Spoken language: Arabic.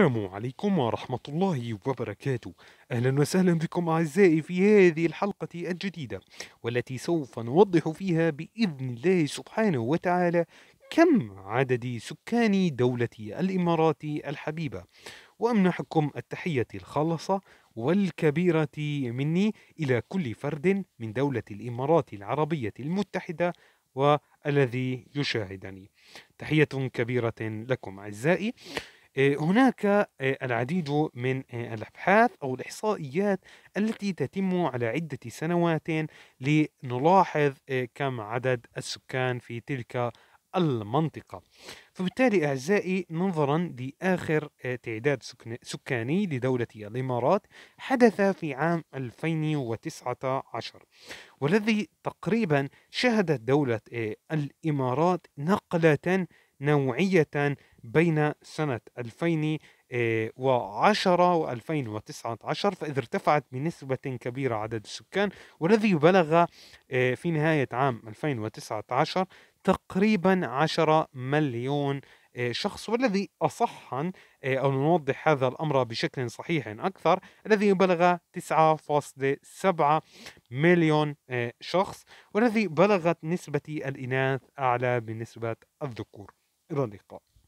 السلام عليكم ورحمة الله وبركاته أهلا وسهلا بكم أعزائي في هذه الحلقة الجديدة والتي سوف نوضح فيها بإذن الله سبحانه وتعالى كم عدد سكان دولة الإمارات الحبيبة وأمنحكم التحية الخالصة والكبيرة مني إلى كل فرد من دولة الإمارات العربية المتحدة والذي يشاهدني تحية كبيرة لكم أعزائي آه، هناك آه، العديد من آه، الابحاث او الاحصائيات التي تتم على عده سنوات لنلاحظ كم عدد السكان في تلك المنطقة فبالتالي أعزائي نظرا لآخر تعداد سكاني لدولة الإمارات حدث في عام 2019 والذي تقريبا شهدت دولة الإمارات نقلة نوعية بين سنة 2010 و 2019 فإذا ارتفعت بنسبة كبيرة عدد السكان والذي بلغ آه، في نهاية عام 2019 تقريبا 10 مليون آه، شخص والذي أصحا آه، أو نوضح هذا الأمر بشكل صحيح أكثر الذي بلغ 9.7 مليون شخص والذي بلغت نسبة الإناث أعلى بنسبة الذكور إلى اللقاء